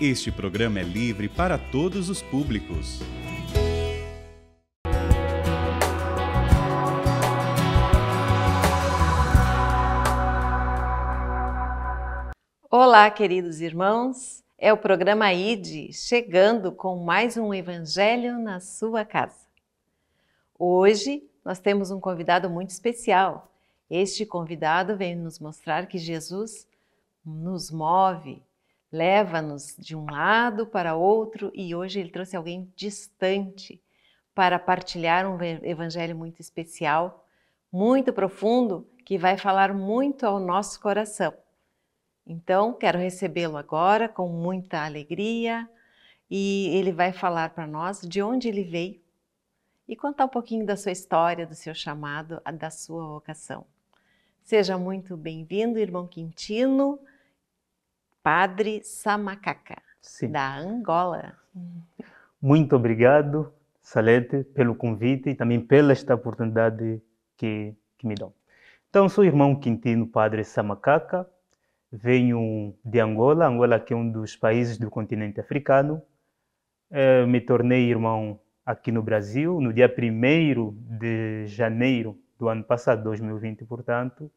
Este programa é livre para todos os públicos. Olá, queridos irmãos. É o programa ID chegando com mais um evangelho na sua casa. Hoje nós temos um convidado muito especial. Este convidado vem nos mostrar que Jesus nos move, leva-nos de um lado para outro e hoje ele trouxe alguém distante para partilhar um evangelho muito especial, muito profundo, que vai falar muito ao nosso coração. Então, quero recebê-lo agora com muita alegria e ele vai falar para nós de onde ele veio e contar um pouquinho da sua história, do seu chamado, da sua vocação. Seja muito bem-vindo, irmão Quintino. Padre Samacaca, Sim. da Angola. Muito obrigado, Salete, pelo convite e também pela esta oportunidade que, que me dão. Então, sou irmão Quintino Padre Samacaca, venho de Angola, Angola que é um dos países do continente africano. Eh, me tornei irmão aqui no Brasil no dia 1 de janeiro do ano passado, 2020, portanto.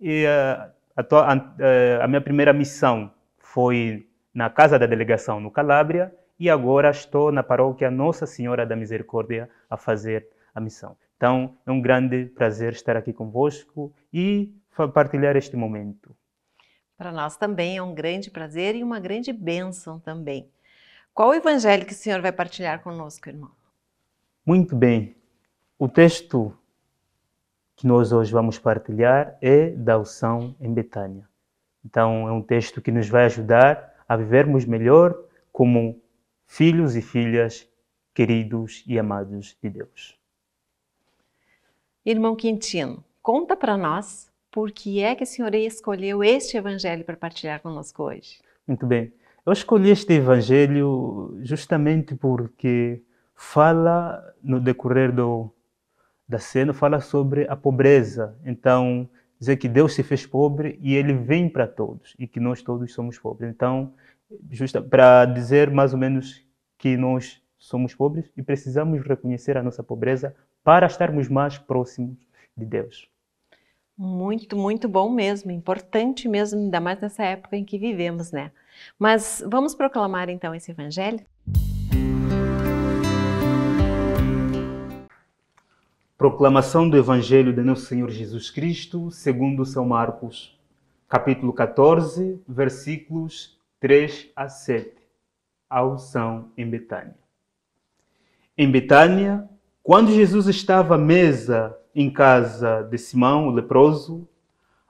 E eh, a, a, a, eh, a minha primeira missão foi na casa da delegação no Calábria e agora estou na paróquia Nossa Senhora da Misericórdia a fazer a missão. Então, é um grande prazer estar aqui convosco e partilhar este momento. Para nós também é um grande prazer e uma grande bênção também. Qual o evangelho que o senhor vai partilhar conosco, irmão? Muito bem. O texto que nós hoje vamos partilhar é da unção em Betânia. Então, é um texto que nos vai ajudar a vivermos melhor como filhos e filhas queridos e amados de Deus. Irmão Quintino, conta para nós por que é que a senhora escolheu este evangelho para partilhar conosco hoje. Muito bem. Eu escolhi este evangelho justamente porque fala no decorrer do, da cena fala sobre a pobreza. Então, dizer que Deus se fez pobre e ele vem para todos e que nós todos somos pobres. Então, justa para dizer mais ou menos que nós somos pobres e precisamos reconhecer a nossa pobreza para estarmos mais próximos de Deus. Muito, muito bom mesmo, importante mesmo, ainda mais nessa época em que vivemos, né? Mas vamos proclamar então esse evangelho? Proclamação do Evangelho de Nosso Senhor Jesus Cristo, segundo São Marcos, capítulo 14, versículos 3 a 7. A unção em Betânia. Em Betânia, quando Jesus estava à mesa em casa de Simão, o leproso,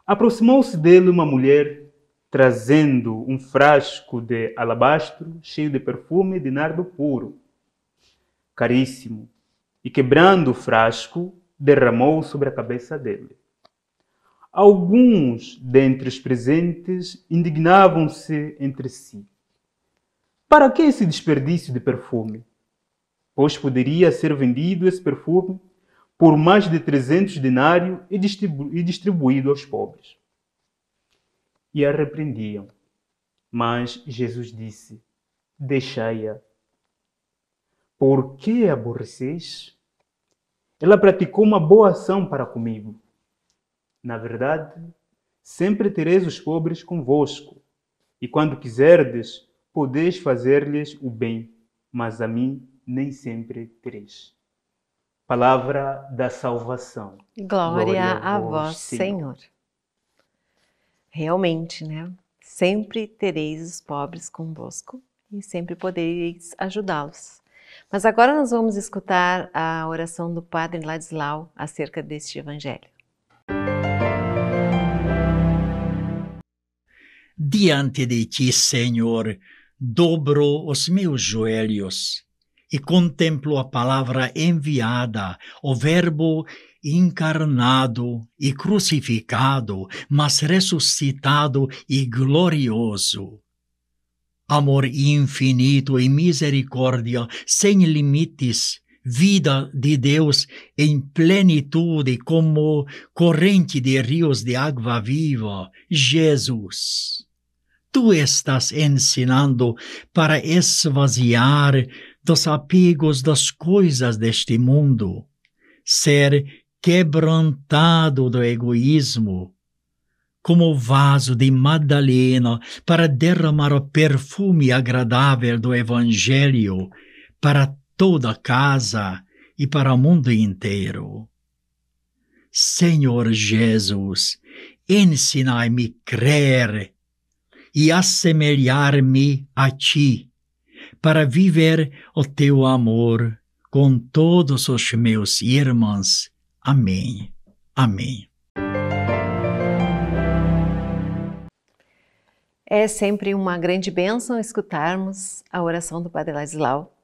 aproximou-se dele uma mulher trazendo um frasco de alabastro cheio de perfume de nardo puro, caríssimo e, quebrando o frasco, derramou sobre a cabeça dele. Alguns dentre os presentes indignavam-se entre si. Para que esse desperdício de perfume? Pois poderia ser vendido esse perfume por mais de 300 denários e, distribu e distribuído aos pobres. E a repreendiam. Mas Jesus disse: Deixai-a por que aborreceis? Ela praticou uma boa ação para comigo. Na verdade, sempre tereis os pobres convosco, e quando quiserdes, podeis fazer-lhes o bem, mas a mim nem sempre tereis. Palavra da salvação. Glória, Glória a, vós, a vós, Senhor. Senhor. Realmente, né? Sempre tereis os pobres convosco e sempre podereis ajudá-los. Mas agora nós vamos escutar a oração do Padre Ladislau acerca deste Evangelho. Diante de ti, Senhor, dobro os meus joelhos e contemplo a palavra enviada, o Verbo encarnado e crucificado, mas ressuscitado e glorioso amor infinito e misericórdia sem limites, vida de Deus em plenitude como corrente de rios de água viva, Jesus. Tu estás ensinando para esvaziar dos apegos das coisas deste mundo, ser quebrantado do egoísmo, como o vaso de Madalena para derramar o perfume agradável do Evangelho para toda a casa e para o mundo inteiro. Senhor Jesus, ensinai-me crer e assemelhar-me a Ti, para viver o Teu amor com todos os meus irmãos. Amém. Amém. É sempre uma grande bênção escutarmos a oração do Padre Ladislau,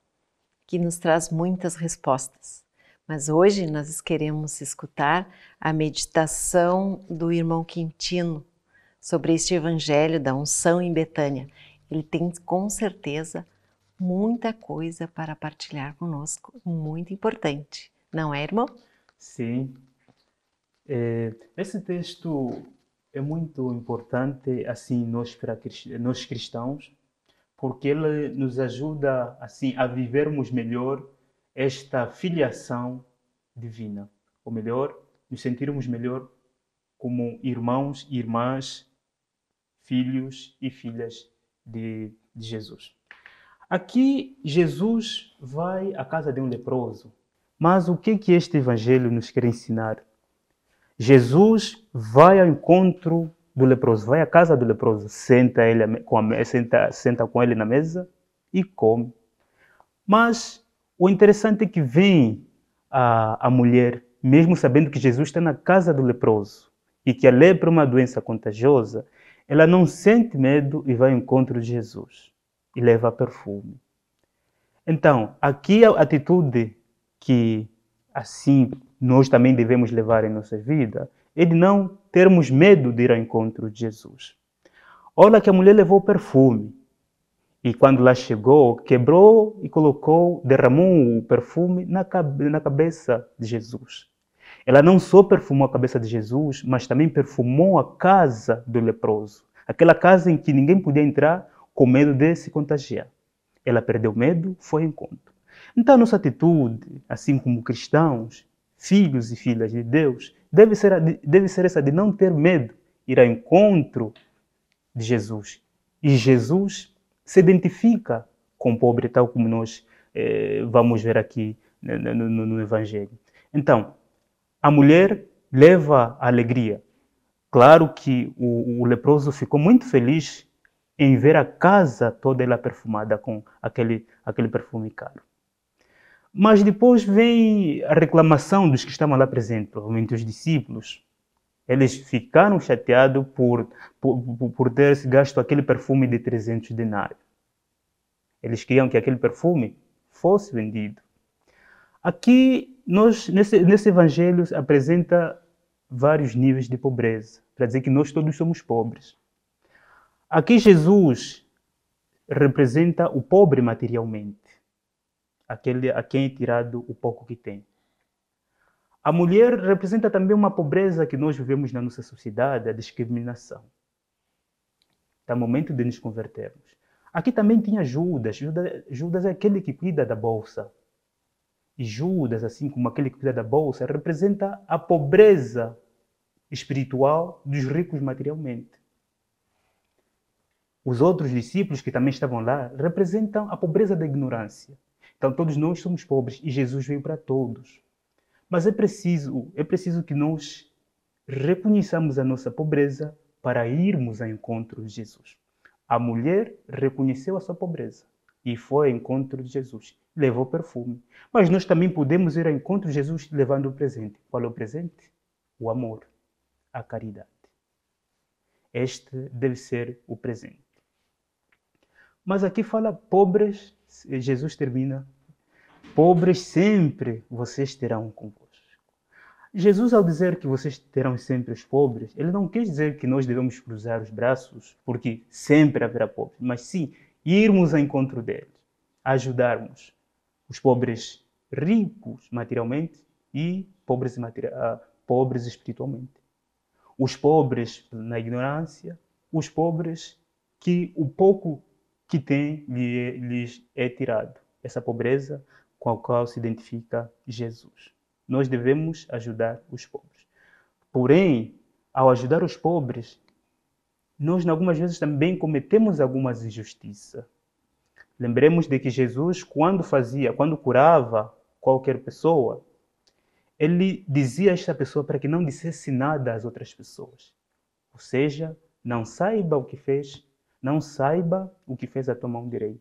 que nos traz muitas respostas. Mas hoje nós queremos escutar a meditação do irmão Quintino sobre este evangelho da unção em Betânia. Ele tem com certeza muita coisa para partilhar conosco, muito importante, não é, irmão? Sim. É, esse texto é muito importante assim nós para nós cristãos, porque ele nos ajuda assim a vivermos melhor esta filiação divina, ou melhor, nos sentirmos melhor como irmãos e irmãs, filhos e filhas de, de Jesus. Aqui Jesus vai à casa de um leproso, mas o que que este evangelho nos quer ensinar? Jesus vai ao encontro do leproso, vai à casa do leproso, senta, ele com a, senta, senta com ele na mesa e come. Mas o interessante é que vem a, a mulher, mesmo sabendo que Jesus está na casa do leproso e que a lepra é uma doença contagiosa, ela não sente medo e vai ao encontro de Jesus e leva perfume. Então, aqui a atitude que assim nós também devemos levar em nossa vida, é de não termos medo de ir ao encontro de Jesus. Olha que a mulher levou perfume. E quando lá chegou, quebrou e colocou, derramou o perfume na, na cabeça de Jesus. Ela não só perfumou a cabeça de Jesus, mas também perfumou a casa do leproso. Aquela casa em que ninguém podia entrar com medo de se contagiar. Ela perdeu medo, foi ao encontro. Então, nossa atitude, assim como cristãos, filhos e filhas de Deus, deve ser, deve ser essa de não ter medo, ir ao encontro de Jesus. E Jesus se identifica com o pobre, tal como nós eh, vamos ver aqui né, né, no, no, no Evangelho. Então, a mulher leva a alegria. Claro que o, o, leproso ficou muito feliz em ver a casa toda ela perfumada com aquele, aquele perfume caro. Mas depois vem a reclamação dos que estavam lá presentes, provavelmente os discípulos. Eles ficaram chateados por, por, por ter gasto aquele perfume de 300 denários. Eles queriam que aquele perfume fosse vendido. Aqui, nós, nesse, nesse evangelho, apresenta vários níveis de pobreza, para dizer que nós todos somos pobres. Aqui, Jesus representa o pobre materialmente aquele a quem é tirado o pouco que tem. A mulher representa também uma pobreza que nós vivemos na nossa sociedade, a discriminação. Está momento de nos convertermos. Aqui também tinha Judas. Judas. Judas é aquele que cuida da bolsa. E Judas, assim como aquele que cuida da bolsa, representa a pobreza espiritual dos ricos materialmente. Os outros discípulos que também estavam lá representam a pobreza da ignorância. Então todos nós somos pobres e Jesus veio para todos. Mas é preciso, é preciso que nós reconheçamos a nossa pobreza para irmos ao encontro de Jesus. A mulher reconheceu a sua pobreza e foi ao encontro de Jesus. Levou perfume. Mas nós também podemos ir ao encontro de Jesus levando o presente. Qual é o presente? O amor, a caridade. Este deve ser o presente. Mas aqui fala pobres, Jesus termina, pobres sempre vocês terão convosco. Jesus, ao dizer que vocês terão sempre os pobres, ele não quer dizer que nós devemos cruzar os braços, porque sempre haverá pobres, mas sim irmos ao encontro deles, ajudarmos os pobres ricos materialmente e pobres, ah, pobres espiritualmente. Os pobres na ignorância, os pobres que o pouco que tem lhe, lhes é tirado, essa pobreza com a qual se identifica Jesus. Nós devemos ajudar os pobres. Porém, ao ajudar os pobres, nós algumas vezes também cometemos algumas injustiças. Lembremos de que Jesus, quando fazia, quando curava qualquer pessoa, ele dizia a esta pessoa para que não dissesse nada às outras pessoas. Ou seja, não saiba o que fez não saiba o que fez a tua mão direita.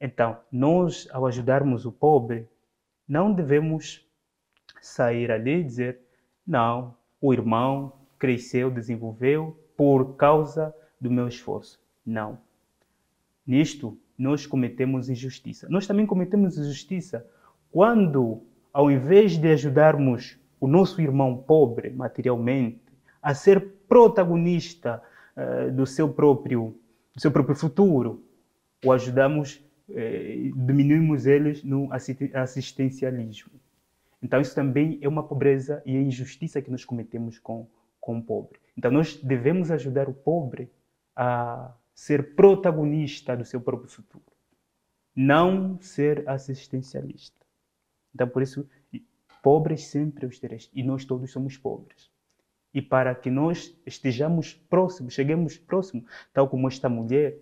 Então, nós, ao ajudarmos o pobre, não devemos sair ali e dizer: não, o irmão cresceu, desenvolveu por causa do meu esforço. Não. Nisto, nós cometemos injustiça. Nós também cometemos injustiça quando, ao invés de ajudarmos o nosso irmão pobre materialmente a ser protagonista eh, do, seu próprio, do seu próprio futuro. O ajudamos, eh, diminuímos eles no assistencialismo. Então, isso também é uma pobreza e é injustiça que nós cometemos com, com o pobre. Então, nós devemos ajudar o pobre a ser protagonista do seu próprio futuro, não ser assistencialista. Então, por isso, pobres sempre os terás, e nós todos somos pobres e para que nós estejamos próximos, cheguemos próximos, tal como esta mulher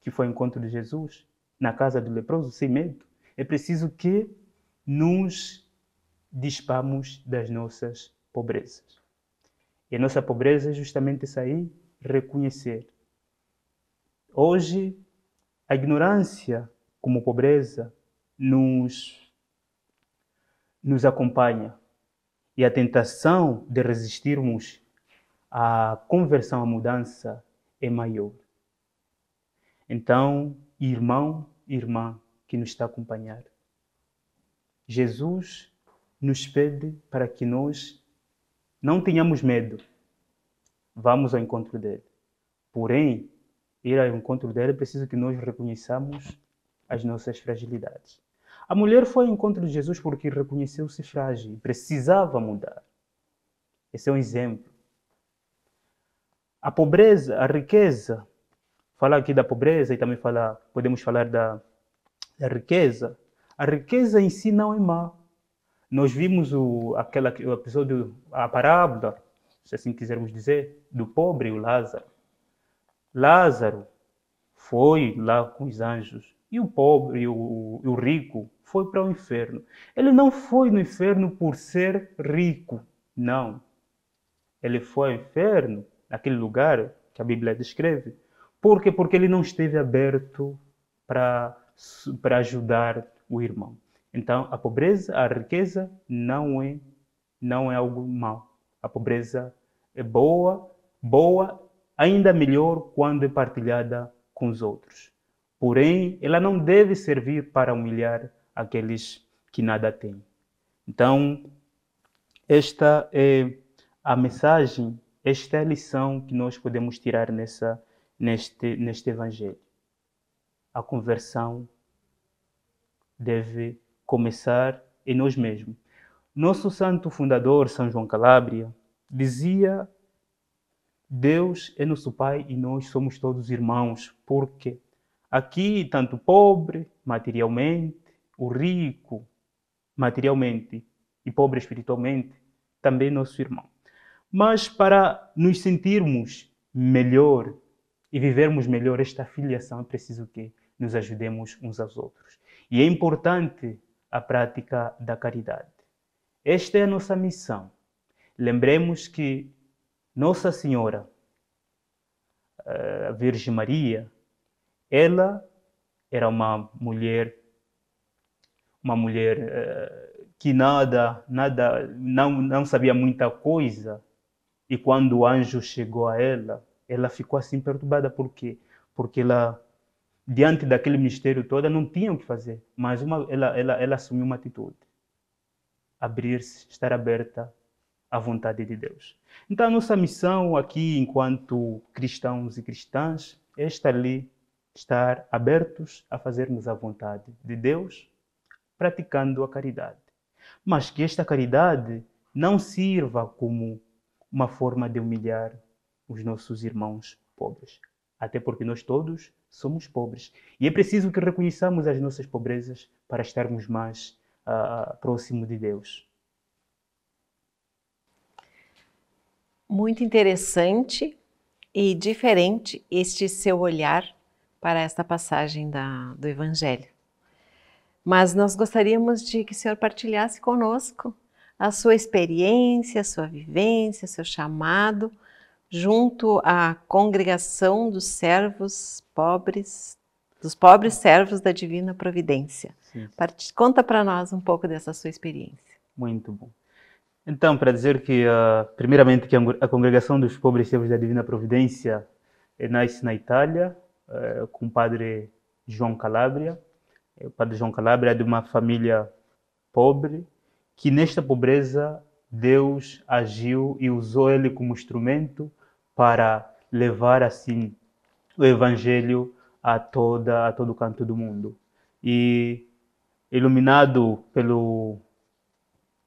que foi ao encontro de Jesus na casa do leproso, sem medo. É preciso que nos dispamos das nossas pobrezas. E a nossa pobreza é justamente sair, reconhecer. Hoje, a ignorância como pobreza nos, nos acompanha, e a tentação de resistirmos à conversão, à mudança é maior. Então, irmão, irmã que nos está a acompanhar, Jesus nos pede para que nós não tenhamos medo. Vamos ao encontro dele. Porém, ir ao encontro dele é preciso que nós reconheçamos as nossas fragilidades. A mulher foi ao encontro de Jesus porque reconheceu-se frágil e precisava mudar. Esse é um exemplo. A pobreza, a riqueza, falar aqui da pobreza e também podemos falar da, da riqueza. A riqueza em si não é má. Nós vimos o, aquela, o episódio, a parábola, se assim quisermos dizer, do pobre o Lázaro. Lázaro foi lá com os anjos e o pobre e o, o rico foi para o inferno. Ele não foi no inferno por ser rico, não. Ele foi ao inferno, naquele lugar que a Bíblia descreve, porque Porque ele não esteve aberto para, para ajudar o irmão. Então, a pobreza, a riqueza não é, não é algo mau. A pobreza é boa, boa, ainda melhor quando é partilhada com os outros. Porém, ela não deve servir para humilhar aqueles que nada têm. Então, esta é a mensagem, esta é a lição que nós podemos tirar nessa, neste, neste Evangelho. A conversão deve começar em nós mesmos. Nosso santo fundador, São João Calabria, dizia: Deus é nosso Pai e nós somos todos irmãos, porque Aqui, tanto o pobre materialmente, o rico materialmente e pobre espiritualmente, também nosso irmão. Mas para nos sentirmos melhor e vivermos melhor esta filiação, é preciso que nos ajudemos uns aos outros. E é importante a prática da caridade. Esta é a nossa missão. Lembremos que Nossa Senhora, eh, a Virgem Maria, ela era uma mulher, uma mulher uh, que nada, nada, não, não sabia muita coisa. E quando o anjo chegou a ela, ela ficou assim perturbada. Por quê? Porque ela, diante daquele mistério todo, não tinha o que fazer. Mas uma, ela, ela, ela assumiu uma atitude. Abrir-se, estar aberta à vontade de Deus. Então, a nossa missão aqui, enquanto cristãos e cristãs, é estar ali estar abertos a fazermos a vontade de Deus, praticando a caridade. Mas que esta caridade não sirva como uma forma de humilhar os nossos irmãos pobres, até porque nós todos somos pobres e é preciso que reconheçamos as nossas pobrezas para estarmos mais uh, próximo de Deus. Muito interessante e diferente este seu olhar para esta passagem da, do Evangelho. Mas nós gostaríamos de que o Senhor partilhasse conosco a sua experiência, a sua vivência, seu chamado junto à congregação dos servos pobres, dos pobres servos da divina providência. Conta para nós um pouco dessa sua experiência. Muito bom. Então, para dizer que, uh, primeiramente, que a congregação dos pobres servos da divina providência é nasce na Itália, eh, com o padre João Calabria. Eh, o padre João Calabria é de uma família pobre, que nesta pobreza Deus agiu e usou ele como instrumento para levar assim o evangelho a toda a todo canto do mundo. E iluminado pelo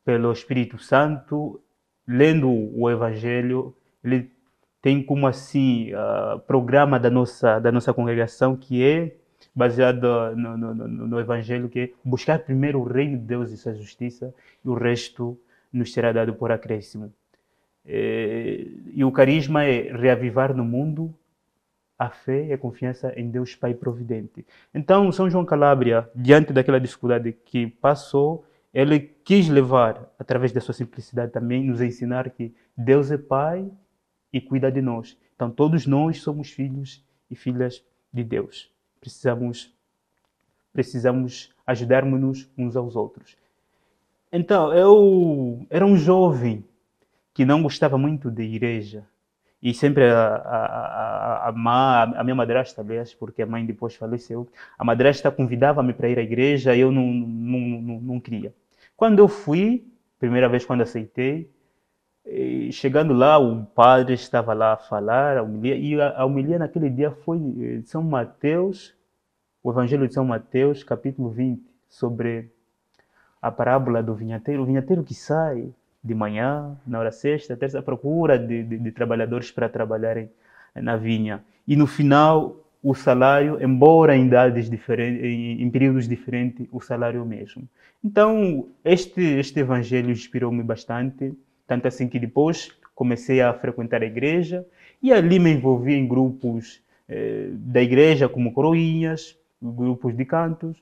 pelo Espírito Santo, lendo o evangelho, ele tem como assim uh, programa da nossa da nossa congregação que é baseado no, no, no, no, evangelho que é buscar primeiro o reino de Deus e sua justiça e o resto nos será dado por acréscimo é, e o carisma é reavivar no mundo a fé e a confiança em Deus Pai Providente. Então, São João Calabria, diante daquela dificuldade que passou, ele quis levar, através da sua simplicidade também, nos ensinar que Deus é Pai e cuida de nós. Então, todos nós somos filhos e filhas de Deus. Precisamos, precisamos ajudarmos-nos uns aos outros. Então, eu era um jovem que não gostava muito de igreja. E sempre a, a, a, a, a minha madrasta, aliás, porque a mãe depois faleceu, a madrasta convidava-me para ir à igreja e eu não, não, não, não queria. Quando eu fui, primeira vez quando aceitei, e chegando lá, o padre estava lá a falar, a humilha, e a, a humilha naquele dia foi de eh, São Mateus, o Evangelho de São Mateus, capítulo 20, sobre a parábola do vinhateiro. O vinhateiro que sai de manhã, na hora sexta, terça, à procura de, de, de trabalhadores para trabalharem na vinha. E no final, o salário, embora em idades diferentes, em períodos diferentes, o salário é mesmo. Então, este, este evangelho inspirou-me bastante. Tanto assim que depois comecei a frequentar a igreja e ali me envolvi em grupos eh, da igreja, como coroinhas, grupos de cantos.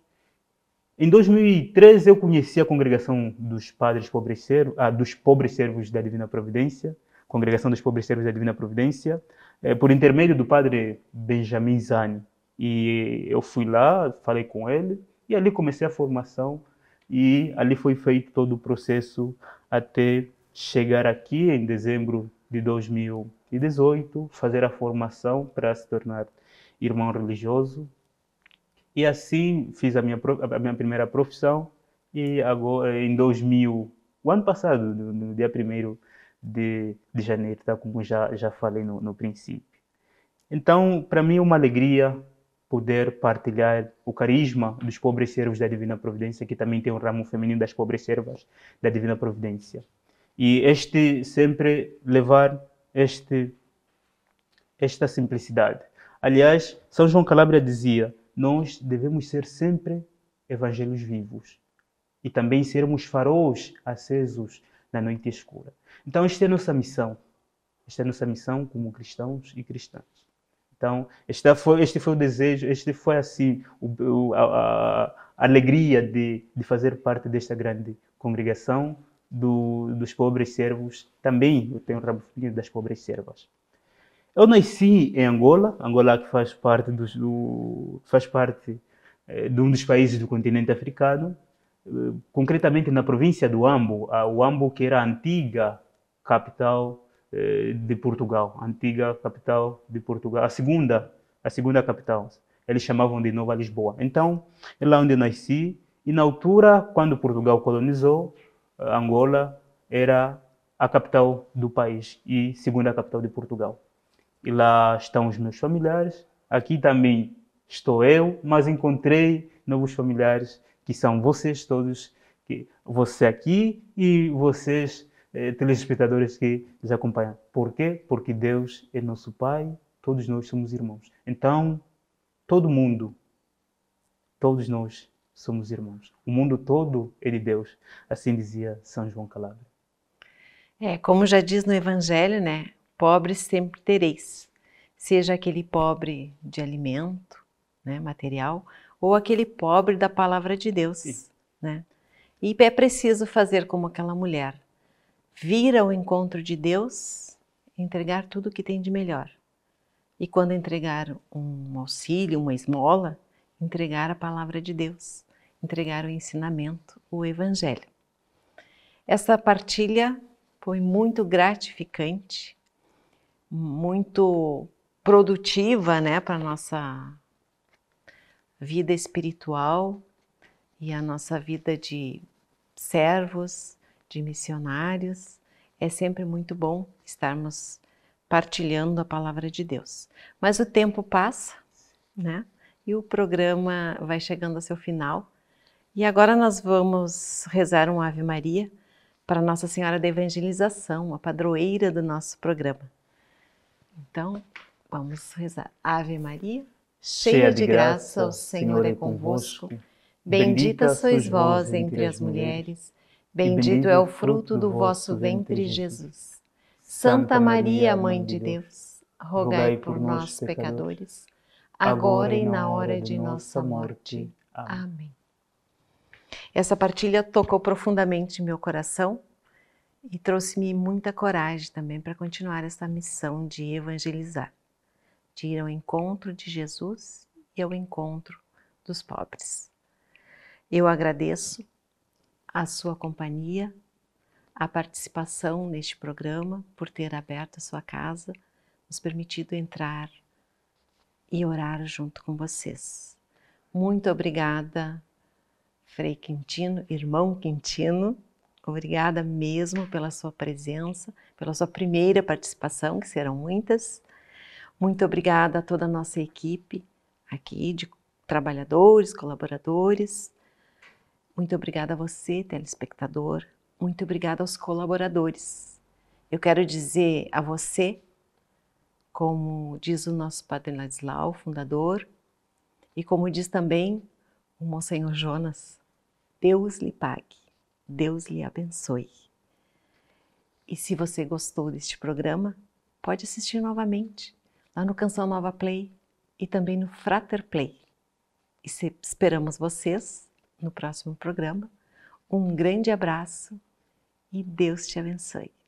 Em 2013 eu conheci a congregação dos padres pobres servos, ah, dos pobres servos da Divina Providência, congregação dos pobres servos da Divina Providência, eh, por intermédio do padre Benjamin Zani. E eu fui lá, falei com ele e ali comecei a formação e ali foi feito todo o processo até chegar aqui em dezembro de 2018, fazer a formação para se tornar irmão religioso. E assim fiz a minha, a minha primeira profissão e agora em 2000, o ano passado, no, no dia 1 de, de janeiro, tá? como já, já falei no, no princípio. Então, para mim é uma alegria poder partilhar o carisma dos pobres servos da Divina Providência, que também tem um ramo feminino das pobres servas da Divina Providência. E este sempre levar este, esta simplicidade. Aliás, São João Calabria dizia: nós devemos ser sempre evangelhos vivos e também sermos faróis acesos na noite escura. Então, esta é a nossa missão. Esta é a nossa missão como cristãos e cristãs. Então, este foi, este foi o desejo, este foi assim o, a, a alegria de, de fazer parte desta grande congregação do, dos pobres servos, também eu tenho rabo filho das pobres servas. Eu nasci em Angola, Angola que faz parte, dos, do, faz parte eh, de um dos países do continente africano, eh, concretamente na província do Ambo, a Ambo que era a antiga capital eh, de Portugal, antiga capital de Portugal, a segunda, a segunda capital. Eles chamavam de Nova Lisboa. Então, é lá onde eu nasci, e na altura, quando Portugal colonizou, Angola era a capital do país e segunda capital de Portugal. E lá estão os meus familiares, aqui também estou eu, mas encontrei novos familiares que são vocês todos, que você aqui e vocês eh, telespectadores que nos acompanham. Por quê? Porque Deus é nosso Pai, todos nós somos irmãos. Então, todo mundo, todos nós somos irmãos. O mundo todo é de Deus, assim dizia São João Calabria. É, como já diz no Evangelho, né? Pobres sempre tereis, seja aquele pobre de alimento, né, material, ou aquele pobre da palavra de Deus, Sim. né? E é preciso fazer como aquela mulher, vir ao encontro de Deus, entregar tudo o que tem de melhor. E quando entregar um auxílio, uma esmola, entregar a palavra de Deus entregar o ensinamento, o Evangelho. Essa partilha foi muito gratificante, muito produtiva né, para a nossa vida espiritual e a nossa vida de servos, de missionários. É sempre muito bom estarmos partilhando a palavra de Deus. Mas o tempo passa, né? E o programa vai chegando ao seu final. E agora nós vamos rezar um Ave Maria para Nossa Senhora da Evangelização, a padroeira do nosso programa. Então, vamos rezar. Ave Maria, cheia de graça, o Senhor é, é convosco. Bendita sois vós entre as mulheres, bendito é o é fruto do vosso ventre, Jesus. Santa Maria, Mãe de Deus, rogai por nós, pecadores, agora e na hora de nossa morte. Amém. Essa partilha tocou profundamente meu coração e trouxe-me muita coragem também para continuar essa missão de evangelizar, de ir ao encontro de Jesus e ao encontro dos pobres. Eu agradeço a sua companhia, a participação neste programa, por ter aberto a sua casa, nos permitido entrar e orar junto com vocês. Muito obrigada Frei Quintino, irmão Quintino, obrigada mesmo pela sua presença, pela sua primeira participação, que serão muitas. Muito obrigada a toda a nossa equipe aqui de trabalhadores, colaboradores. Muito obrigada a você, telespectador. Muito obrigada aos colaboradores. Eu quero dizer a você, como diz o nosso Padre Ladislau, fundador, e como diz também o Monsenhor Jonas, Deus lhe pague, Deus lhe abençoe. E se você gostou deste programa, pode assistir novamente lá no Canção Nova Play e também no Frater Play. E se, esperamos vocês no próximo programa. Um grande abraço e Deus te abençoe.